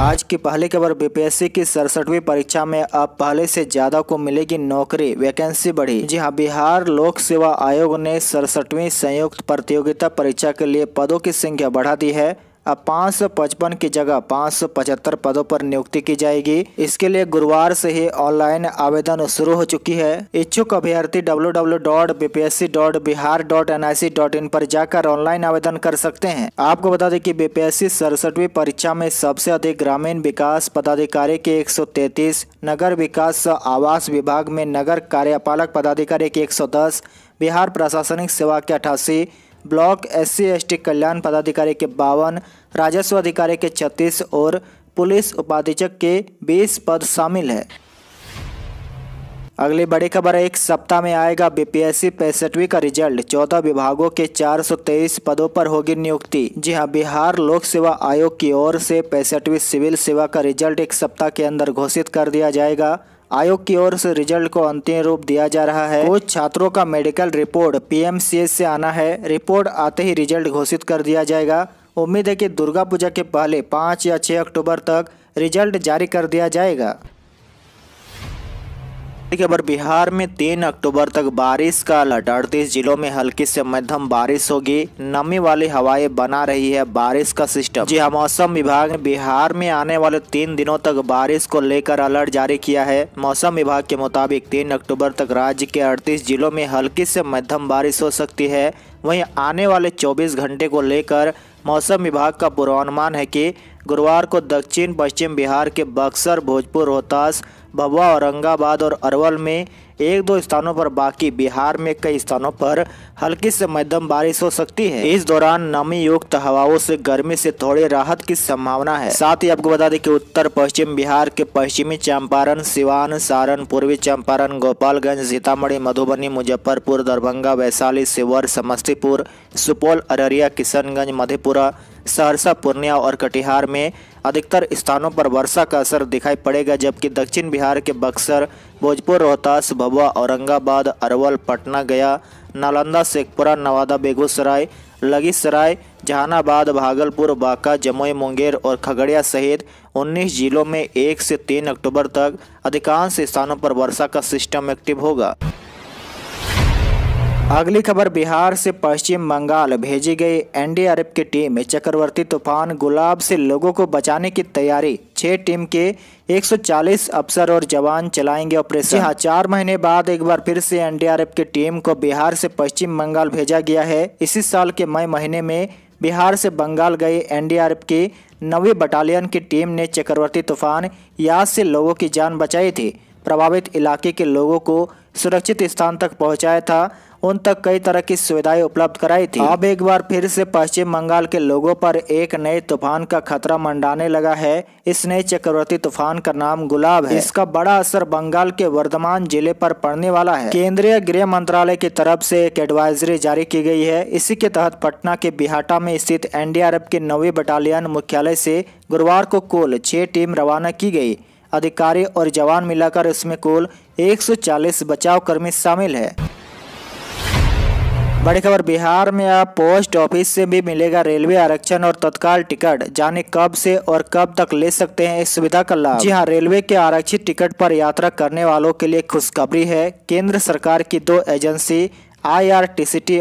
आज की पहली खबर बीपीएससी की सड़सठवीं परीक्षा में अब पहले से ज्यादा को मिलेगी नौकरी वैकेंसी बढ़ी जी हाँ बिहार लोक सेवा आयोग ने सड़सठवीं संयुक्त प्रतियोगिता परीक्षा के लिए पदों की संख्या बढ़ा दी है अब पाँच सौ पचपन की जगह पाँच सौ पचहत्तर पदों पर नियुक्ति की जाएगी इसके लिए गुरुवार से ही ऑनलाइन आवेदन शुरू हो चुकी है इच्छुक अभ्यर्थी W W dot C dot Bihar dot N I C dot in पर जाकर ऑनलाइन आवेदन कर सकते हैं आपको बता दें कि बीपीएससी सड़सठवीं परीक्षा में सबसे अधिक ग्रामीण विकास पदाधिकारी के एक सौ तैतीस नगर विकास आवास विभाग में नगर कार्यपालक पदाधिकारी के एक सौ दस बिहार प्रशासनिक सेवा के अठासी ब्लॉक एस सी कल्याण पदाधिकारी के बावन राजस्व अधिकारी के छत्तीस और पुलिस उपाधीक्षक के बीस पद शामिल है अगली बड़ी खबर है एक सप्ताह में आएगा बीपीएससी पैंसठवीं का रिजल्ट चौदह विभागों के 423 पदों पर होगी नियुक्ति जी हां बिहार लोक सेवा आयोग की ओर से पैंसठवीं सिविल सेवा का रिजल्ट एक सप्ताह के अंदर घोषित कर दिया जाएगा आयोग की ओर से रिजल्ट को अंतिम रूप दिया जा रहा है कुछ छात्रों का मेडिकल रिपोर्ट पीएमसीएच से आना है रिपोर्ट आते ही रिजल्ट घोषित कर दिया जाएगा उम्मीद है कि दुर्गा पूजा के पहले पाँच या छः अक्टूबर तक रिजल्ट जारी कर दिया जाएगा खबर बिहार में 3 अक्टूबर तक बारिश का अलर्ट अड़तीस जिलों में हल्की से मध्यम बारिश होगी नमी वाली हवाएं बना रही है बारिश का सिस्टम जी हाँ मौसम विभाग ने बिहार में आने वाले तीन दिनों तक बारिश को लेकर अलर्ट जारी किया है मौसम विभाग के मुताबिक तीन अक्टूबर तक राज्य के अड़तीस जिलों में हल्की से मध्यम बारिश हो सकती है वही आने वाले चौबीस घंटे को लेकर मौसम विभाग का पूर्वानुमान है की गुरुवार को दक्षिण पश्चिम बिहार के बक्सर भोजपुर रोहतास भभुआ औरंगाबाद और अरवल में एक दो स्थानों पर बाकी बिहार में कई स्थानों पर हल्की से मध्यम बारिश हो सकती है इस दौरान नमी युक्त हवाओं से गर्मी से थोड़ी राहत की संभावना है साथ ही आपको बता दें कि उत्तर पश्चिम बिहार के पश्चिमी चंपारण सिवान सारण पूर्वी चंपारण गोपालगंज सीतामढ़ी मधुबनी मुजफ्फरपुर दरभंगा वैशाली सिवर समस्तीपुर सुपौल अररिया किशनगंज मधेपुरा सहरसा पूर्णिया और कटिहार में अधिकतर स्थानों पर वर्षा का असर दिखाई पड़ेगा जबकि दक्षिण बिहार के बक्सर भोजपुर रोहतास भभुआ औरंगाबाद अरवल पटना गया नालंदा शेखपुरा नवादा बेगूसराय लगीसराय जहानाबाद भागलपुर बांका जमुई मुंगेर और खगड़िया सहित 19 जिलों में 1 से 3 अक्टूबर तक अधिकांश स्थानों पर वर्षा का सिस्टम एक्टिव होगा अगली खबर बिहार से पश्चिम बंगाल भेजी गई एनडीआरएफ की टीम चक्रवर्ती तूफान गुलाब से लोगों को बचाने की तैयारी छह टीम के 140 अफसर और जवान चलाएंगे ऑपरेशन यहाँ चार महीने बाद एक बार फिर से एनडीआरएफ की टीम को बिहार से पश्चिम बंगाल भेजा गया है इसी साल के मई महीने में बिहार से बंगाल गए एनडीआरएफ की नवी बटालियन की टीम ने चक्रवर्ती तूफान याद से लोगों की जान बचाई थी प्रभावित इलाके के लोगों को सुरक्षित स्थान तक पहुंचाया था उन तक कई तरह की सुविधाएं उपलब्ध कराई थी अब एक बार फिर से पश्चिम बंगाल के लोगों पर एक नए तूफान का खतरा मंडाने लगा है इस नए चक्रवर्ती तूफान का नाम गुलाब है इसका बड़ा असर बंगाल के वर्धमान जिले पर पड़ने वाला है केंद्रीय गृह मंत्रालय की तरफ से एक एडवाइजरी जारी की गई है इसी के तहत पटना के बिहाटा में स्थित एनडीआरएफ के नौवीं बटालियन मुख्यालय से गुरुवार को कुल छह टीम रवाना की गई अधिकारी और जवान मिलाकर इसमें कुल 140 बचाव कर्मी शामिल है बड़ी खबर बिहार में अब पोस्ट ऑफिस से भी मिलेगा रेलवे आरक्षण और तत्काल टिकट जाने कब से और कब तक ले सकते हैं इस सुविधा का लाभ जी हाँ रेलवे के आरक्षित टिकट पर यात्रा करने वालों के लिए खुशखबरी है केंद्र सरकार की दो एजेंसी आई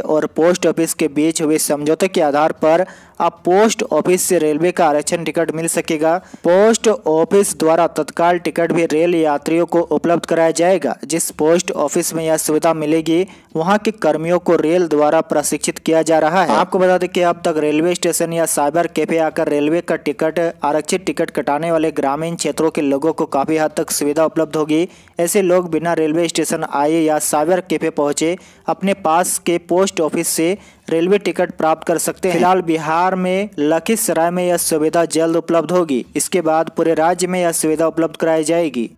और पोस्ट ऑफिस के बीच हुए समझौते के आधार पर अब पोस्ट ऑफिस से रेलवे का आरक्षण टिकट मिल सकेगा पोस्ट ऑफिस द्वारा तत्काल टिकट भी रेल यात्रियों को उपलब्ध कराया जाएगा जिस पोस्ट ऑफिस में यह सुविधा मिलेगी वहां के कर्मियों को रेल द्वारा प्रशिक्षित किया जा रहा है आपको बता दें कि अब तक रेलवे स्टेशन या साइबर कैफे आकर रेलवे का टिकट आरक्षित टिकट कटाने वाले ग्रामीण क्षेत्रों के लोगों को काफी हद तक सुविधा उपलब्ध होगी ऐसे लोग बिना रेलवे स्टेशन आए या साइबर कैफे पहुंचे अपने पास के पोस्ट ऑफिस से रेलवे टिकट प्राप्त कर सकते हैं फिलहाल बिहार में लखीसराय में यह सुविधा जल्द उपलब्ध होगी इसके बाद पूरे राज्य में यह सुविधा उपलब्ध कराई जाएगी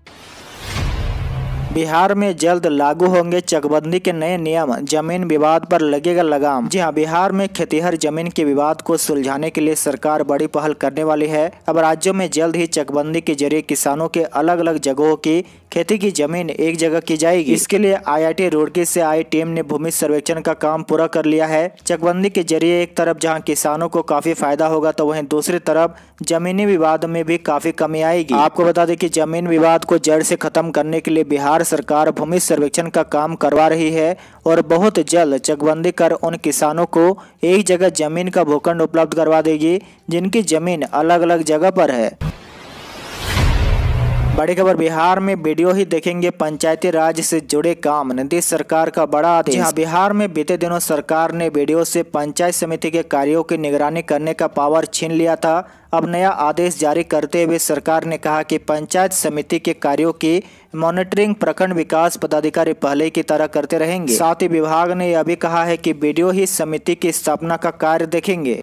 बिहार में जल्द लागू होंगे चकबंदी के नए नियम जमीन विवाद पर लगेगा लगाम जी हाँ बिहार में खेतीहर जमीन के विवाद को सुलझाने के लिए सरकार बड़ी पहल करने वाली है अब राज्यों में जल्द ही चकबंदी के जरिए किसानों के अलग अलग जगहों की खेती की जमीन एक जगह की जाएगी इसके लिए आईआईटी रुड़की से आई टीम ने भूमि सर्वेक्षण का काम पूरा कर लिया है चकबंदी के जरिए एक तरफ जहां किसानों को काफी फायदा होगा तो वहीं दूसरी तरफ जमीनी विवाद में भी काफी कमी आएगी आपको बता दें कि जमीन विवाद को जड़ से खत्म करने के लिए बिहार सरकार भूमि सर्वेक्षण का काम करवा रही है और बहुत जल्द चकबंदी कर उन किसानों को एक जगह जमीन का भूखंड उपलब्ध करवा देगी जिनकी जमीन अलग अलग जगह पर है बड़ी खबर बिहार में वीडियो ही देखेंगे पंचायती राज से जुड़े काम नीतीश सरकार का बड़ा आदेश हाँ, बिहार में बीते दिनों सरकार ने वीडियो से पंचायत समिति के कार्यों की निगरानी करने का पावर छीन लिया था अब नया आदेश जारी करते हुए सरकार ने कहा कि पंचायत समिति के कार्यों की मॉनिटरिंग प्रखंड विकास पदाधिकारी पहले की तरह करते रहेंगे साथ ही विभाग ने यह भी कहा है कि वीडियो ही समिति की स्थापना का कार्य देखेंगे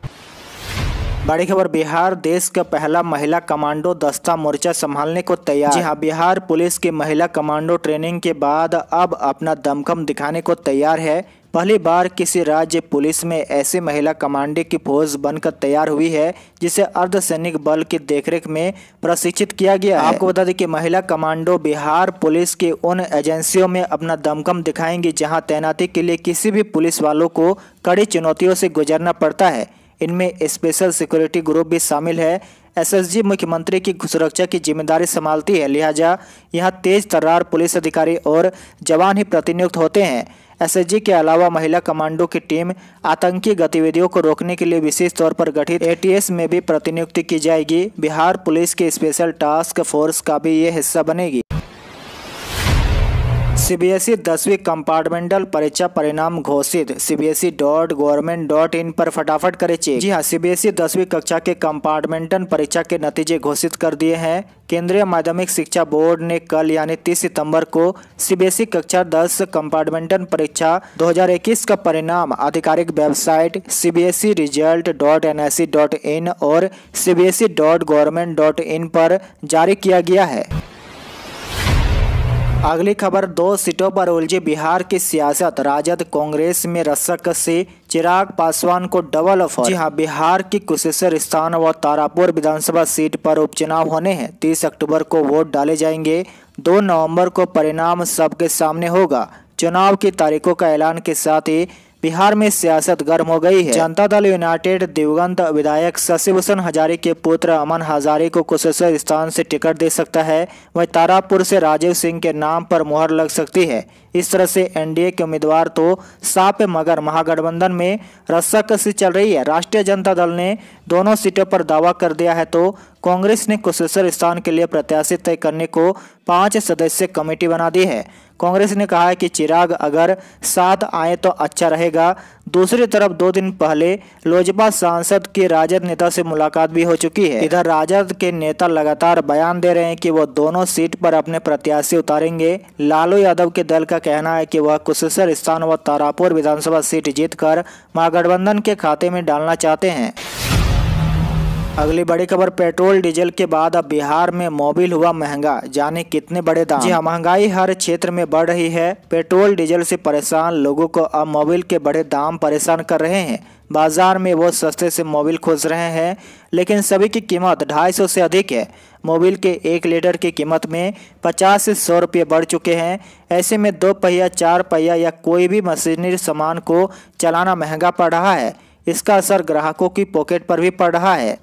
बड़ी खबर बिहार देश का पहला महिला कमांडो दस्ता मोर्चा संभालने को तैयार जी हाँ बिहार पुलिस की महिला कमांडो ट्रेनिंग के बाद अब अपना दमखम दिखाने को तैयार है पहली बार किसी राज्य पुलिस में ऐसी महिला कमांडे की फौज बनकर तैयार हुई है जिसे अर्धसैनिक बल की देखरेख में प्रशिक्षित किया गया आपको बता दें कि महिला कमांडो बिहार पुलिस के उन एजेंसियों में अपना दमखम दिखाएंगी जहां तैनाती के लिए किसी भी पुलिस वालों को कड़ी चुनौतियों से गुजरना पड़ता है इनमें स्पेशल सिक्योरिटी ग्रुप भी शामिल है एसएसजी मुख्यमंत्री की सुरक्षा की जिम्मेदारी संभालती है लिहाजा यहां तेज तर्रार पुलिस अधिकारी और जवान ही प्रतिनियुक्त होते हैं एसएसजी के अलावा महिला कमांडो की टीम आतंकी गतिविधियों को रोकने के लिए विशेष तौर पर गठित एटीएस में भी प्रतिनियुक्ति की जाएगी बिहार पुलिस के स्पेशल टास्क फोर्स का भी ये हिस्सा बनेगी सीबीएसई e दसवीं कंपार्टमेंटल परीक्षा परिणाम घोषित CBSE dot government dot in पर फटाफट करे चेक जी हाँ सीबीएसई e दसवीं कक्षा के कंपार्टमेंटल परीक्षा के नतीजे घोषित कर दिए हैं केंद्रीय माध्यमिक शिक्षा बोर्ड ने कल यानी तीस सितंबर को सीबीएसई e कक्षा दस कंपार्टमेंटल परीक्षा इक्कीस का परिणाम आधिकारिक website CBSE result dot N S C dot in और CBSE dot government dot in पर जारी किया गया है अगली खबर दो सीटों पर उलझी बिहार की सियासत राजद कांग्रेस में रसक से चिराग पासवान को डबल ऑफर जी हाँ बिहार की कुशेश्वर स्थान व तारापुर विधानसभा सीट पर उपचुनाव होने हैं 30 अक्टूबर को वोट डाले जाएंगे 2 नवंबर को परिणाम सबके सामने होगा चुनाव की तारीखों का ऐलान के साथ ही बिहार में सियासत गर्म हो गई है जनता दल यूनाइटेड दिवंगत विधायक शशिभूषण हजारी हजारे के पुत्र अमन हजारे को कुशेश्वर स्थान से टिकट दे सकता है वह तारापुर से राजीव सिंह के नाम पर मुहर लग सकती है इस तरह से एनडीए के उम्मीदवार तो साफ है मगर महागठबंधन में रस्साकसी चल रही है राष्ट्रीय जनता दल ने दोनों सीटों पर दावा कर दिया है तो कांग्रेस ने कुशेश्वर स्थान के लिए प्रत्याशी तय करने को पाँच सदस्य कमेटी बना दी है कांग्रेस ने कहा है कि चिराग अगर साथ आए तो अच्छा रहेगा दूसरी तरफ दो दिन पहले लोजपा सांसद के राजद नेता से मुलाकात भी हो चुकी है इधर राजद के नेता लगातार बयान दे रहे हैं कि वह दोनों सीट पर अपने प्रत्याशी उतारेंगे लालू यादव के दल का कहना है कि वह कुशेश्वर स्थान व तारापुर विधानसभा सीट जीत महागठबंधन के खाते में डालना चाहते हैं अगली बड़ी खबर पेट्रोल डीजल के बाद अब बिहार में मोबिल हुआ महंगा जाने कितने बड़े दाम जी हाँ, महंगाई हर क्षेत्र में बढ़ रही है पेट्रोल डीजल से परेशान लोगों को अब मोबिल के बड़े दाम परेशान कर रहे हैं बाजार में वो सस्ते से मोबिल खोज रहे हैं लेकिन सभी की कीमत 250 से अधिक है मोबिल के एक लीटर की कीमत में 50 से 100 रुपये बढ़ चुके हैं ऐसे में दो पहिया चार पहिया या कोई भी मशीनरी सामान को चलाना महंगा पड़ रहा है इसका असर ग्राहकों की पॉकेट पर भी पड़ रहा है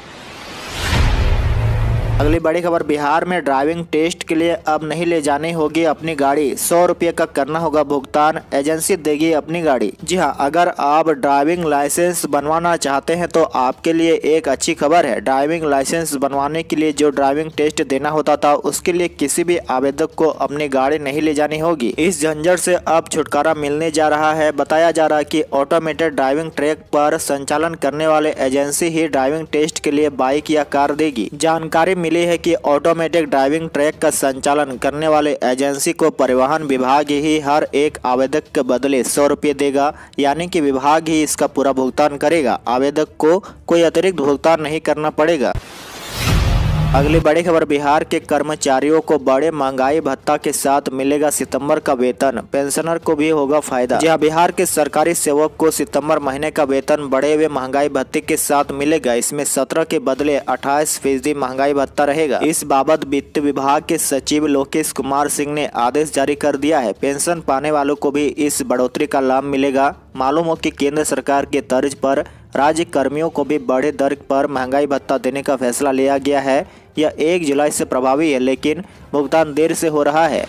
अगली बड़ी खबर बिहार में ड्राइविंग टेस्ट के लिए अब नहीं ले जानी होगी अपनी गाड़ी सौ रुपये का करना होगा भुगतान एजेंसी देगी अपनी गाड़ी जी हाँ अगर आप ड्राइविंग लाइसेंस बनवाना चाहते हैं तो आपके लिए एक अच्छी खबर है ड्राइविंग लाइसेंस बनवाने के लिए जो ड्राइविंग टेस्ट देना होता था उसके लिए किसी भी आवेदक को अपनी गाड़ी नहीं ले जानी होगी इस झंझट से अब छुटकारा मिलने जा रहा है बताया जा रहा है की ऑटोमेटेड ड्राइविंग ट्रैक पर संचालन करने वाले एजेंसी ही ड्राइविंग टेस्ट के लिए बाइक या कार देगी जानकारी मिली है कि ऑटोमेटिक ड्राइविंग ट्रैक का संचालन करने वाले एजेंसी को परिवहन विभाग ही हर एक आवेदक के बदले सौ रुपये देगा यानी कि विभाग ही इसका पूरा भुगतान करेगा आवेदक को कोई अतिरिक्त भुगतान नहीं करना पड़ेगा अगली बड़ी खबर बिहार के कर्मचारियों को बड़े महंगाई भत्ता के साथ मिलेगा सितंबर का वेतन पेंशनर को भी होगा फायदा जी बिहार के सरकारी सेवक को सितंबर महीने का वेतन बढ़े हुए महंगाई भत्ते के साथ मिलेगा इसमें सत्रह के बदले अठाईस फीसदी महंगाई भत्ता रहेगा इस बाबत वित्त विभाग के सचिव लोकेश कुमार सिंह ने आदेश जारी कर दिया है पेंशन पाने वालों को भी इस बढ़ोतरी का लाभ मिलेगा मालूम हो की केंद्र सरकार के तर्ज पर राज्य कर्मियों को भी बड़े दर पर महंगाई भत्ता देने का फैसला लिया गया है यह एक जुलाई से प्रभावी है लेकिन भुगतान देर से हो रहा है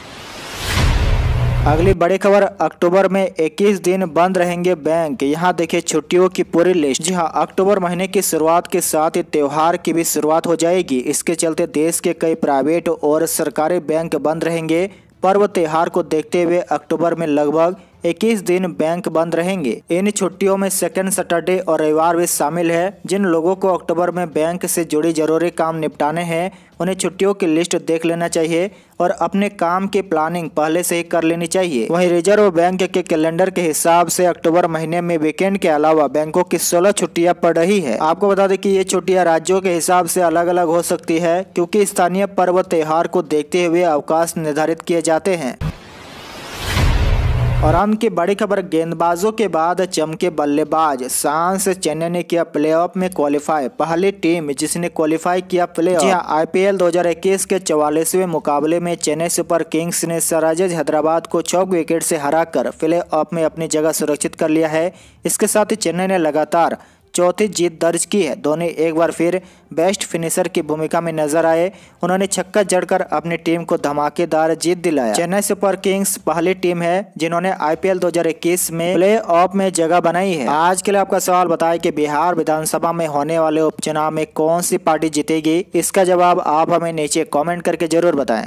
अगली बड़ी खबर अक्टूबर में 21 दिन बंद रहेंगे बैंक यहां देखिए छुट्टियों की पूरी लिस्ट जी हां अक्टूबर महीने की शुरुआत के साथ ही त्यौहार की भी शुरुआत हो जाएगी इसके चलते देश के कई प्राइवेट और सरकारी बैंक बंद रहेंगे पर्व त्यौहार को देखते हुए अक्टूबर में लगभग इक्कीस दिन बैंक बंद रहेंगे इन छुट्टियों में सेकेंड सैटरडे और रविवार भी शामिल है जिन लोगों को अक्टूबर में बैंक से जुड़े जरूरी काम निपटाने हैं उन्हें छुट्टियों की लिस्ट देख लेना चाहिए और अपने काम की प्लानिंग पहले से ही कर लेनी चाहिए वहीं रिजर्व बैंक के कैलेंडर के हिसाब से अक्टूबर महीने में वीकेंड के अलावा बैंकों की 16 छुट्टियां पड़ रही है आपको बता दें कि ये छुट्टियां राज्यों के हिसाब से अलग अलग हो सकती है क्योंकि स्थानीय पर्व त्योहार को देखते हुए अवकाश निर्धारित किए जाते हैं और अंत की बड़ी खबर गेंदबाजों के बाद चमके बल्लेबाज सांस चेन्नई ने किया प्लेऑफ में क्वालिफाई पहली टीम जिसने क्वालिफाई किया प्लेऑफ जी हाँ, आईपीएल 2021 के चौवालीसवें मुकाबले में चेन्नई सुपर किंग्स ने सराजज हैदराबाद को चौक विकेट से हराकर ऑफ में अपनी जगह सुरक्षित कर लिया है इसके साथ ही चेन्नई ने लगातार चौथी जीत दर्ज की है धोनी एक बार फिर बेस्ट फिनिशर की भूमिका में नजर आए उन्होंने छक्का जड़कर अपनी टीम को धमाकेदार जीत दिलाया चेन्नई सुपर किंग्स पहली टीम है जिन्होंने आईपीएल 2021 में प्ले ऑफ में जगह बनाई है आज के लिए आपका सवाल बताए कि बिहार विधानसभा में होने वाले उपचुनाव में कौन सी पार्टी जीतेगी इसका जवाब आप हमें नीचे कॉमेंट करके जरूर बताए